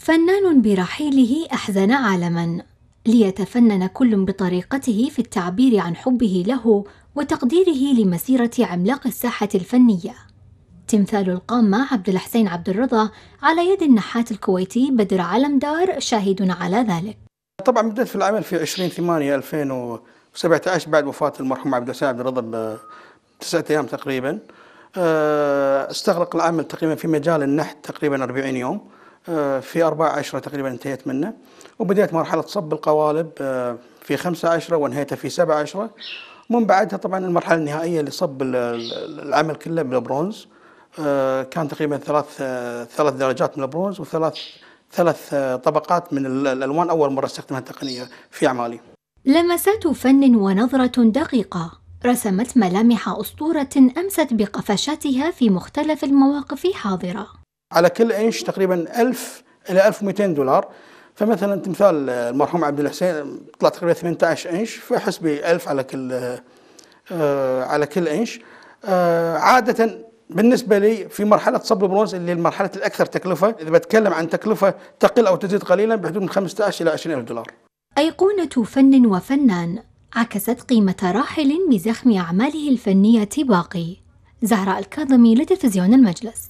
فنان برحيله أحزن عالما ليتفنن كل بطريقته في التعبير عن حبه له وتقديره لمسيرة عملاق الساحة الفنية تمثال القامة عبد الحسين عبد الرضا على يد النحات الكويتي بدر علم دار شاهد على ذلك طبعا بدأت في العمل في 20 8 2017 بعد وفاة المرحوم عبد الحسين عبد الرضا بتسعة أيام تقريبا آه، استغرق العمل تقريبا في مجال النحت تقريبا 40 يوم آه، في 4 10 تقريبا انتهيت منه وبدأت مرحلة صب القوالب آه، في 5 10 وانهيتها في 7 10 ومن بعدها طبعا المرحلة النهائية لصب العمل كله بالبرونز آه، كان تقريبا ثلاث ثلاث درجات من البرونز وثلاث ثلاث طبقات من الألوان أول مرة استخدمها التقنيه في أعمالي لمسات فن ونظرة دقيقة رسمت ملامح أسطورة أمست بقفشاتها في مختلف المواقف حاضرة على كل انش تقريبا 1000 الى 1200 دولار فمثلا تمثال المرحوم عبد الحسين طلع تقريبا 18 انش فحسبي 1000 على كل آه، على كل انش آه، عاده بالنسبه لي في مرحله صب البرونز اللي المرحله الاكثر تكلفه اذا بتكلم عن تكلفه تقل او تزيد قليلا بحدود من 15 الى 20000 دولار ايقونه فن وفنان عكست قيمه راحل بزخم اعماله الفنيه باقي زهراء الكاظمي لتلفزيون المجلس